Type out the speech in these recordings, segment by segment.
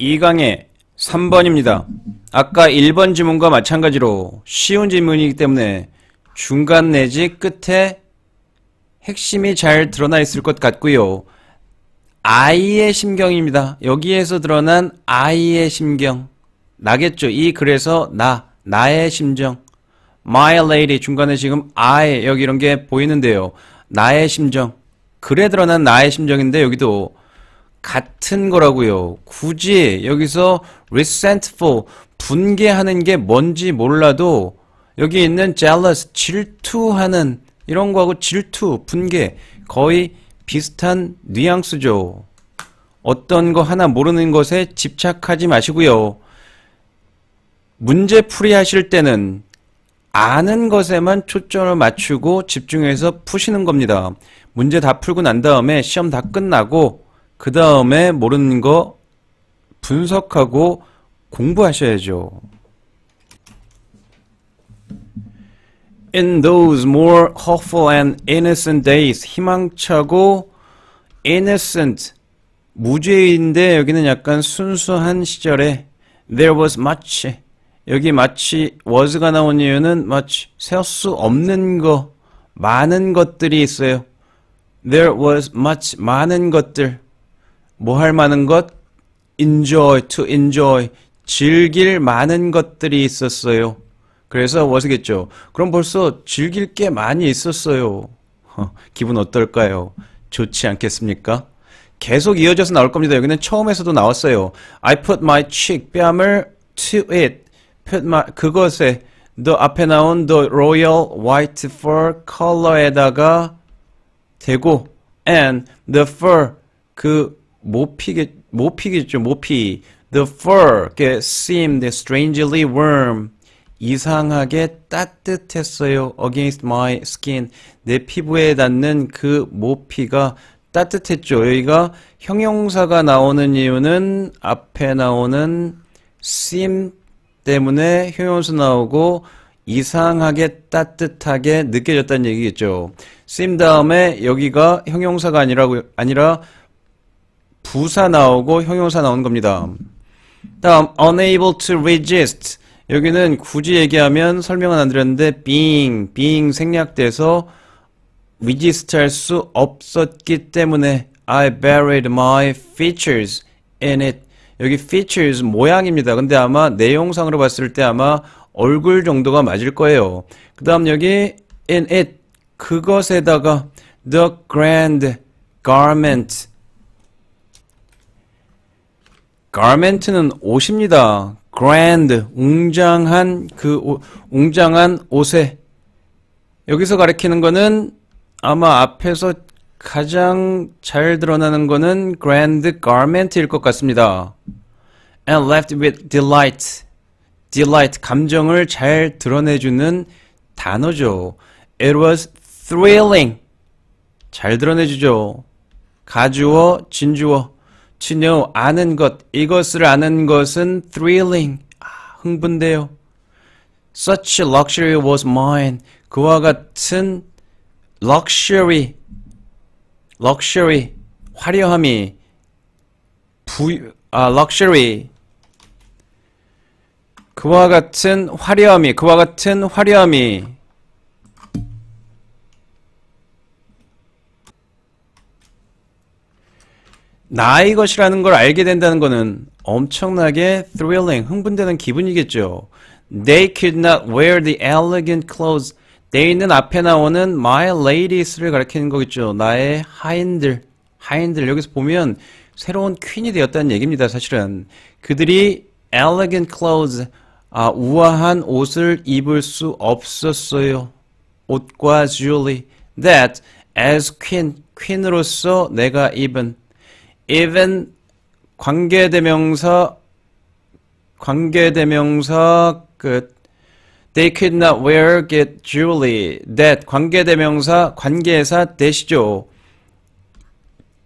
2강의 3번입니다. 아까 1번 지문과 마찬가지로 쉬운 지문이기 때문에 중간 내지 끝에 핵심이 잘 드러나 있을 것 같고요. 아이의 심경입니다. 여기에서 드러난 아이의 심경. 나겠죠. 이글에서 나, 나의 심정. My lady 중간에 지금 I 여기 이런 게 보이는데요. 나의 심정. 글에 드러난 나의 심정인데 여기도 같은 거라고요. 굳이 여기서 resentful 분개하는 게 뭔지 몰라도 여기 있는 jealous 질투하는 이런 거하고 질투 분개 거의 비슷한 뉘앙스죠. 어떤 거 하나 모르는 것에 집착하지 마시고요. 문제 풀이하실 때는 아는 것에만 초점을 맞추고 집중해서 푸시는 겁니다. 문제 다 풀고 난 다음에 시험 다 끝나고 그 다음에 모르는 거 분석하고 공부하셔야죠. In those more hopeful and innocent days, 희망차고 innocent, 무죄인데 여기는 약간 순수한 시절에 there was much, 여기 마치 was가 나온 이유는 마치 세울 수 없는 거, 많은 것들이 있어요. There was much, 많은 것들. 뭐할 만한 것? enjoy, to enjoy. 즐길 많은 것들이 있었어요. 그래서 워스겠죠. 그럼 벌써 즐길 게 많이 있었어요. 기분 어떨까요? 좋지 않겠습니까? 계속 이어져서 나올 겁니다. 여기는 처음에서도 나왔어요. I put my cheek, 뺨을 to it, put my, 그것에, the 앞에 나온 the royal white fur color에다가 대고, and the fur, 그 모피겠 모피겠죠 모피 the fur seemed strangely warm 이상하게 따뜻했어요 against my skin 내 피부에 닿는 그 모피가 따뜻했죠 여기가 형용사가 나오는 이유는 앞에 나오는 seem 때문에 형용사 나오고 이상하게 따뜻하게 느껴졌다는 얘기겠죠. sim 다음에 여기가 형용사가 아니라고 아니라 부사 나오고 형용사 나오는 겁니다. 다음 unable to resist 여기는 굳이 얘기하면 설명은 안 드렸는데 being, being 생략돼서 resist 할 수 없었기 때문에 I buried my features in it 여기 features 모양입니다. 근데 아마 내용상으로 봤을 때 아마 얼굴 정도가 맞을 거예요. 그 다음 여기 in it 그것에다가 the grand garment garment는 옷입니다. grand, 웅장한 그 웅장한 옷에 여기서 가리키는 거는 아마 앞에서 가장 잘 드러나는 거는 grand garment일 것 같습니다. and left with delight. delight, 감정을 잘 드러내주는 단어죠. It was thrilling. 잘 드러내주죠. 가주어, 진주어. To know, 아는 것. 이것을 아는 것은 thrilling. 아, 흥분돼요. Such luxury was mine. 그와 같은 luxury, luxury, 화려함이 부, 아, luxury. 그와 같은 화려함이, 그와 같은 화려함이 나의 것이라는 걸 알게 된다는 것은 엄청나게 thrilling, 흥분되는 기분이겠죠. They could not wear the elegant clothes. they는 앞에 나오는 my ladies를 가리키는 거겠죠. 나의 하인들, 하인들. 여기서 보면 새로운 퀸이 되었다는 얘기입니다. 사실은 그들이 elegant clothes, 아, 우아한 옷을 입을 수 없었어요. 옷과 jewelry. That as queen, 퀸으로서 내가 입은 even 관계대명사 관계대명사 끝 They could not wear get jewelry that 관계대명사 관계사 대시죠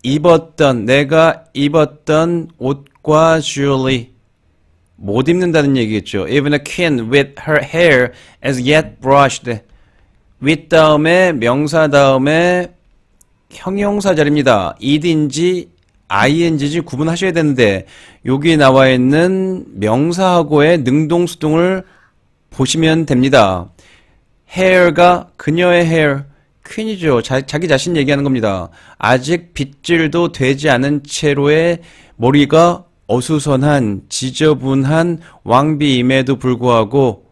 입었던 내가 입었던 옷과 jewelry 못 입는다는 얘기겠죠 Even a queen with her hair as yet brushed with 다음에 명사 다음에 형용사 자리입니다. 이든지 ing지 구분하셔야 되는데 여기에 나와 있는 명사하고의 능동 수동을 보시면 됩니다. hair가 그녀의 hair, 퀸이죠. 자, 기 자신 얘기하는 겁니다. 아직 빗질도 되지 않은 채로의 머리가 어수선한, 지저분한 왕비임에도 불구하고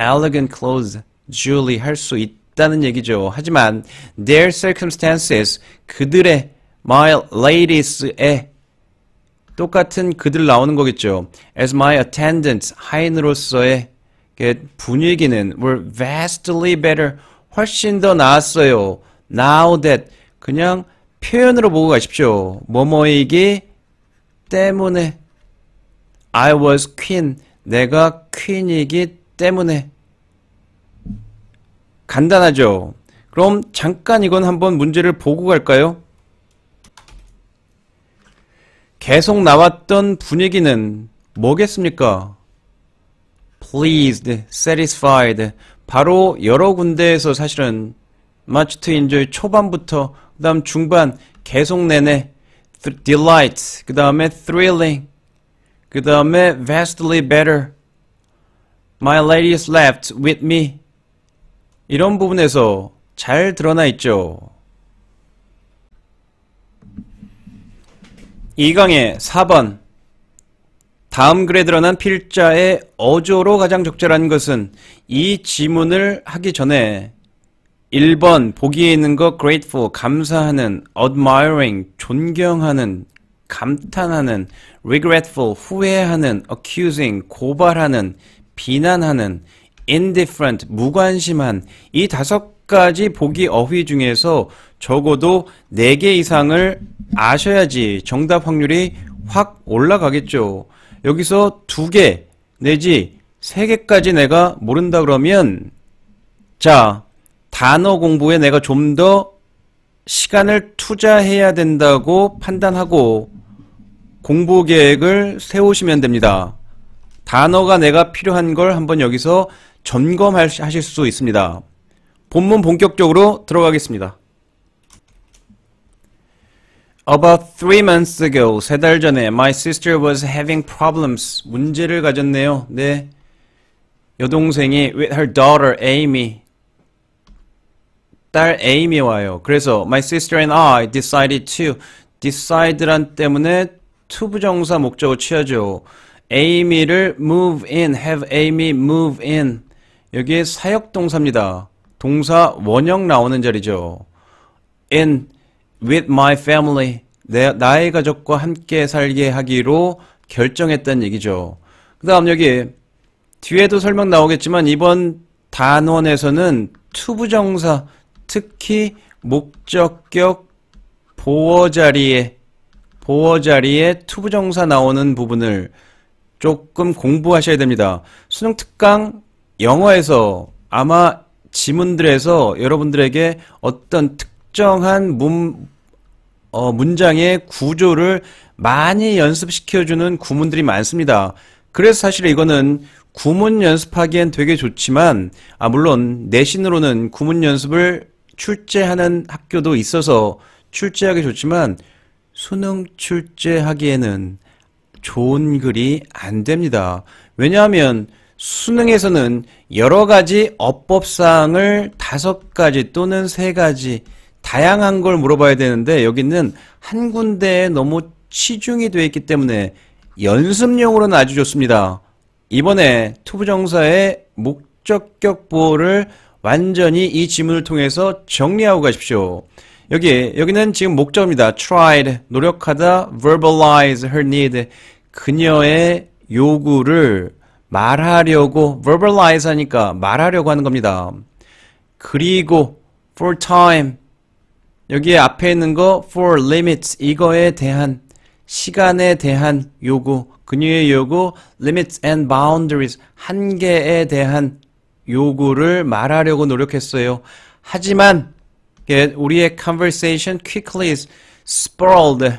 elegant clothes, Julie 할수 있다는 얘기죠. 하지만 their circumstances, 그들의 my ladies에 똑같은 그들 나오는 거겠죠. As my attendants, 하인으로서의 분위기는 were vastly better, 훨씬 더 나았어요. Now that 그냥 표현으로 보고 가십시오. 뭐뭐이기 때문에 I was queen, 내가 퀸이기 때문에 간단하죠. 그럼 잠깐 이건 한번 문제를 보고 갈까요? 계속 나왔던 분위기는 뭐겠습니까? pleased, satisfied. 바로 여러 군데에서 사실은 much to enjoy 초반부터 그 다음 중반 계속 내내 th- delight, 그 다음에 thrilling, 그 다음에 vastly better. My lady s l e f t with me. 이런 부분에서 잘 드러나 있죠. 2강의 4번 다음 글에 드러난 필자의 어조로 가장 적절한 것은 이 지문을 하기 전에 1번 보기에 있는 것 grateful 감사하는 admiring 존경하는 감탄하는 regretful 후회하는 accusing 고발하는 비난하는 indifferent 무관심한 이 다섯 가지 보기 어휘 중에서 적어도 4개 이상을 아셔야지 정답 확률이 확 올라가겠죠. 여기서 2개 내지 3개까지 내가 모른다 그러면 자, 단어 공부에 내가 좀 더 시간을 투자해야 된다고 판단하고 공부 계획을 세우시면 됩니다. 단어가 내가 필요한 걸 한번 여기서 점검하실 수 있습니다. 본문 본격적으로 들어가겠습니다. About three months ago, 세 달 전에 my sister was having problems. 문제를 가졌네요. 네. 여동생이 with her daughter Amy. 딸 에이미와요. 그래서 my sister and I decided to decide란 때문에 to 부정사 목적을 취하죠. 에이미를 move in, have Amy move in. 여기에 사역 동사입니다. 동사 원형 나오는 자리죠. in with my family. 내, 나의 가족과 함께 살게 하기로 결정했다는 얘기죠. 그 다음 여기 뒤에도 설명 나오겠지만 이번 단원에서는 투부정사 특히 목적격 보어 자리에 보어 자리에 투부정사 나오는 부분을 조금 공부하셔야 됩니다. 수능 특강 영어에서 아마 지문들에서 여러분들에게 어떤 특정한 문, 어, 문장의 구조를 많이 연습시켜주는 구문들이 많습니다. 그래서 사실 이거는 구문 연습하기엔 되게 좋지만, 아, 물론 내신으로는 구문 연습을 출제하는 학교도 있어서 출제하기 좋지만, 수능 출제하기에는 좋은 글이 안 됩니다. 왜냐하면 수능에서는 여러 가지 어법사항을 다섯 가지 또는 세 가지 다양한 걸 물어봐야 되는데 여기는 한 군데에 너무 치중이 되어 있기 때문에 연습용으로는 아주 좋습니다. 이번에 투부정사의 목적격 보호를 완전히 이 지문을 통해서 정리하고 가십시오. 여기 여기는 지금 목적입니다. tried 노력하다 verbalize her need 그녀의 요구를 말하려고 verbalize 하니까 말하려고 하는 겁니다. 그리고 for time 여기에 앞에 있는 거 for limits 이거에 대한 시간에 대한 요구 근위의 요구 limits and boundaries 한계에 대한 요구를 말하려고 노력했어요. 하지만 우리의 conversation quickly is spiraled,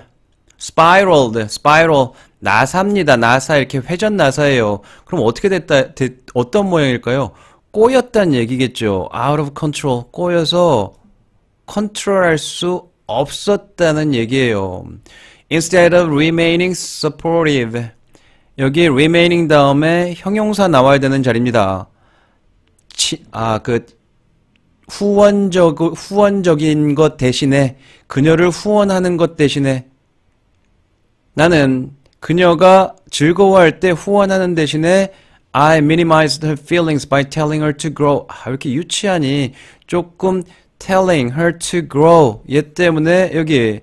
spiraled, spiral 나사입니다. 나사 이렇게 회전 나사예요. 그럼 어떻게 됐다? 됐, 어떤 모양일까요? 꼬였다는 얘기겠죠. out of control 꼬여서 컨트롤할 수 없었다는 얘기예요. Instead of remaining supportive. 여기 remaining 다음에 형용사 나와야 되는 자리입니다. 아, 그, 후원적, 후원적인 것 대신에, 그녀를 후원하는 것 대신에, 나는 그녀가 즐거워할 때 후원하는 대신에, I minimized her feelings by telling her to grow. 아, 왜 이렇게 유치하니? 조금 telling her to grow. 얘 때문에 여기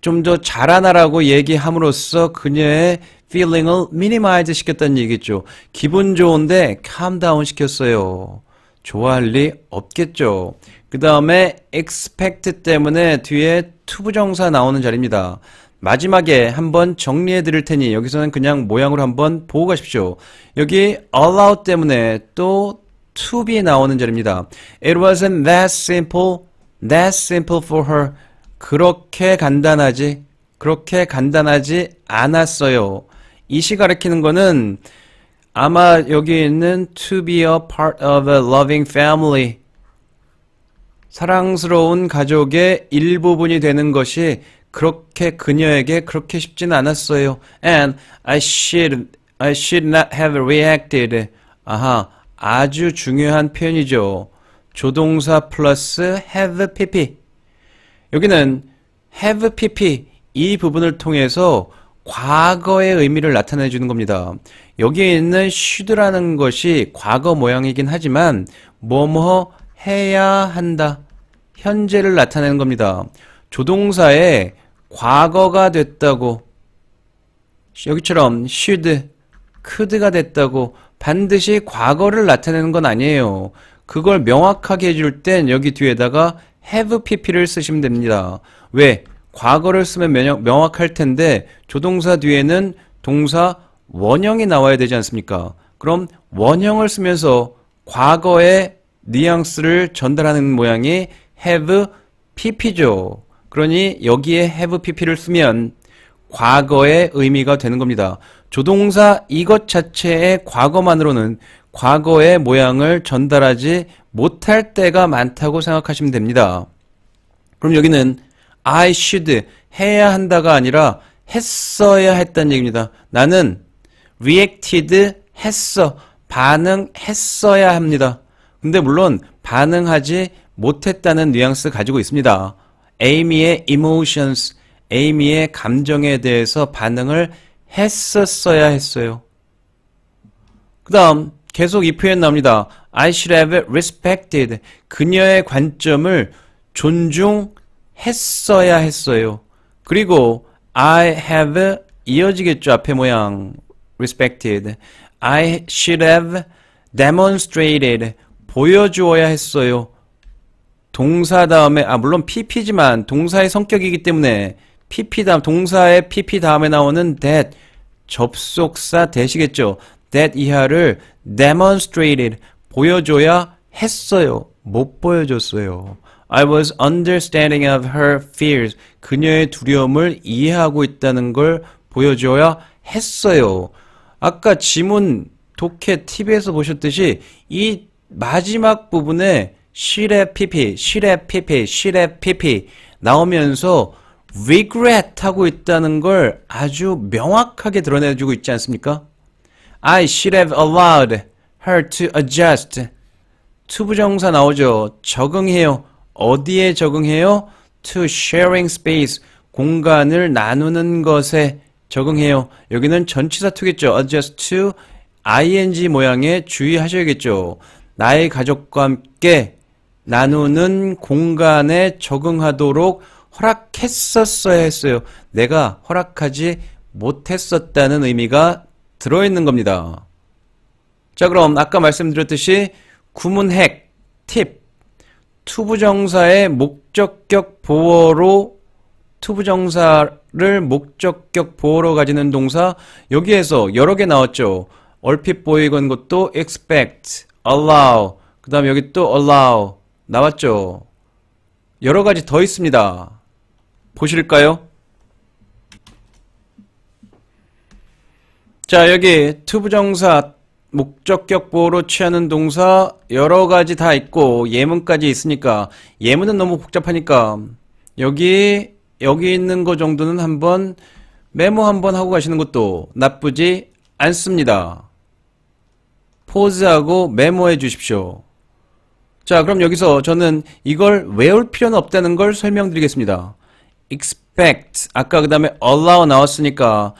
좀 더 자라나라고 얘기함으로써 그녀의 feeling을 minimize 시켰다는 얘기죠. 기분 좋은데 calm down 시켰어요. 좋아할 리 없겠죠. 그 다음에 expect 때문에 뒤에 투부정사 나오는 자리입니다. 마지막에 한번 정리해 드릴 테니 여기서는 그냥 모양으로 한번 보고 가십시오. 여기 allow 때문에 또 to be 나오는 절입니다. It wasn't that simple, that simple for her. 그렇게 간단하지, 그렇게 간단하지 않았어요. 이 시 가리키는 거는 아마 여기 있는 to be a part of a loving family. 사랑스러운 가족의 일부분이 되는 것이 그렇게 그녀에게 그렇게 쉽진 않았어요. And I should, I should not have reacted. 아하, 아주 중요한 표현이죠. 조동사 플러스 have pp. 여기는 have pp 이 부분을 통해서 과거의 의미를 나타내 주는 겁니다. 여기에 있는 should라는 것이 과거 모양이긴 하지만 뭐뭐 해야 한다. 현재를 나타내는 겁니다. 조동사에 과거가 됐다고 여기처럼 should, could가 됐다고 반드시 과거를 나타내는 건 아니에요. 그걸 명확하게 해줄 땐 여기 뒤에다가 have pp를 쓰시면 됩니다. 왜? 과거를 쓰면 명, 명확할 텐데 조동사 뒤에는 동사 원형이 나와야 되지 않습니까? 그럼 원형을 쓰면서 과거의 뉘앙스를 전달하는 모양이 have pp죠. 그러니 여기에 have pp를 쓰면 과거의 의미가 되는 겁니다. 조동사 이것 자체의 과거만으로는 과거의 모양을 전달하지 못할 때가 많다고 생각하시면 됩니다. 그럼 여기는 I should 해야 한다가 아니라 했어야 했다는 얘기입니다. 나는 reacted 했어 반응했어야 합니다. 근데 물론 반응하지 못했다는 뉘앙스 가지고 있습니다. 에이미의 emotions, 에이미의 감정에 대해서 반응을 했었어야 했어요. 그 다음 계속 이 표현 나옵니다. I should have respected. 그녀의 관점을 존중했어야 했어요. 그리고 I have 이어지겠죠. 앞에 모양 respected. I should have demonstrated. 보여주어야 했어요. 동사 다음에 아 물론 PP지만 동사의 성격이기 때문에 PP 다음 동사의 PP 다음에 나오는 that 접속사 되시겠죠 that 이하를 demonstrated 보여줘야 했어요. 못 보여줬어요. I was understanding of her fears. 그녀의 두려움을 이해하고 있다는 걸 보여줘야 했어요. 아까 지문 독해 TV에서 보셨듯이 이 마지막 부분에 실의 PP, 실의 PP, 실의 PP 나오면서 regret 하고 있다는 걸 아주 명확하게 드러내주고 있지 않습니까? I should have allowed her to adjust. 투부정사 나오죠. 적응해요. 어디에 적응해요? to sharing space. 공간을 나누는 것에 적응해요. 여기는 전치사 투겠죠. adjust to ing 모양에 주의하셔야겠죠. 나의 가족과 함께 나누는 공간에 적응하도록 허락했었어야 했어요. 내가 허락하지 못했었다는 의미가 들어있는 겁니다. 자 그럼 아까 말씀드렸듯이 구문핵, 팁, 투부정사의 목적격 보호로 투부정사를 목적격 보호로 가지는 동사 여기에서 여러 개 나왔죠. 얼핏 보이건 것도 expect, allow, 그 다음에 여기 또 allow 나왔죠. 여러 가지 더 있습니다. 보실까요? 자 여기 투부정사 목적격보로 취하는 동사 여러가지 다 있고 예문까지 있으니까 예문은 너무 복잡하니까 여기 여기 있는 거 정도는 한번 메모 한번 하고 가시는 것도 나쁘지 않습니다. 포즈하고 메모해 주십시오. 자 그럼 여기서 저는 이걸 외울 필요는 없다는 걸 설명드리겠습니다. expect 아까 그 다음에 allow 나왔으니까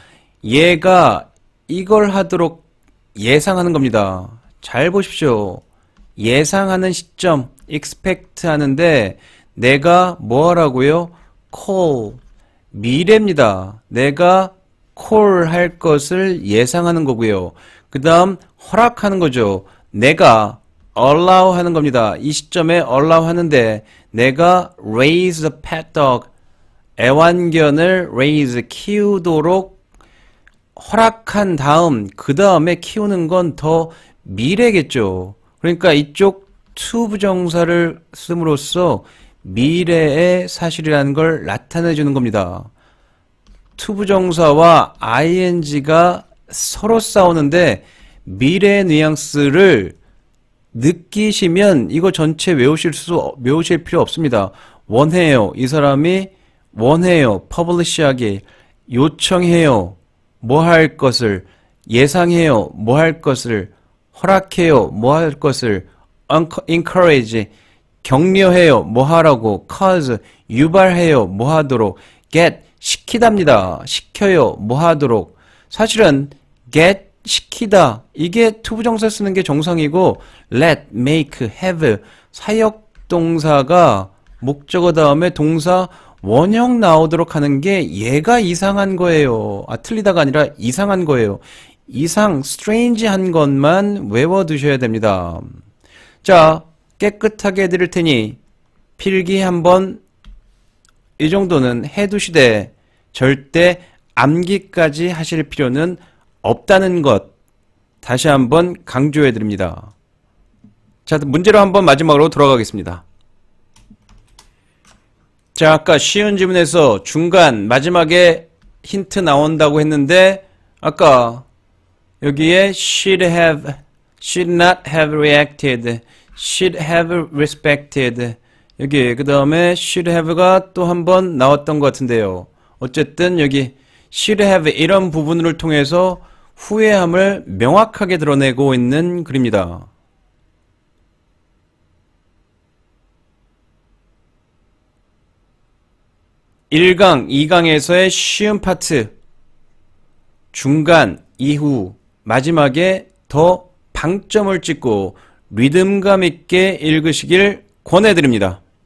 얘가 이걸 하도록 예상하는 겁니다. 잘 보십시오. 예상하는 시점 expect 하는데 내가 뭐 하라고요? call 미래입니다. 내가 call 할 것을 예상하는 거고요. 그 다음 허락하는 거죠. 내가 allow 하는 겁니다. 이 시점에 allow 하는데 내가 raise the pet dog 애완견을 raise 키우도록 허락한 다음 그 다음에 키우는 건 더 미래겠죠. 그러니까 이쪽 to 부정사를 씀으로써 미래의 사실이라는 걸 나타내 주는 겁니다. to 부정사와 ing가 서로 싸우는데 미래의 뉘앙스를 느끼시면 이거 전체 외우실 수 외우실 필요 없습니다. 원해요. 이 사람이 원해요. 퍼블리시하게 요청해요. 뭐 할 것을 예상해요. 뭐 할 것을 허락해요. 뭐 할 것을 encourage 격려해요. 뭐 하라고 cause 유발해요. 뭐 하도록 get 시키답니다. 시켜요. 뭐 하도록 사실은 get 시키다 이게 투부정사 쓰는 게 정상이고 let, make, have 사역 동사가 목적어 다음에 동사 원형 나오도록 하는 게 얘가 이상한 거예요. 아, 틀리다가 아니라 이상한 거예요. 이상, strange한 것만 외워두셔야 됩니다. 자, 깨끗하게 해드릴 테니 필기 한번 이 정도는 해두시되 절대 암기까지 하실 필요는 없다는 것 다시 한번 강조해드립니다. 자, 문제로 한번 마지막으로 돌아가겠습니다. 제 아까 쉬운 지문에서 중간 마지막에 힌트 나온다고 했는데 아까 여기에 should have, should not have reacted, should have respected 여기 그 다음에 should have가 또 한 번 나왔던 것 같은데요. 어쨌든 여기 should have 이런 부분을 통해서 후회함을 명확하게 드러내고 있는 글입니다. 1강, 2강에서의 쉬운 파트, 중간, 이후, 마지막에 더 방점을 찍고 리듬감 있게 읽으시길 권해드립니다.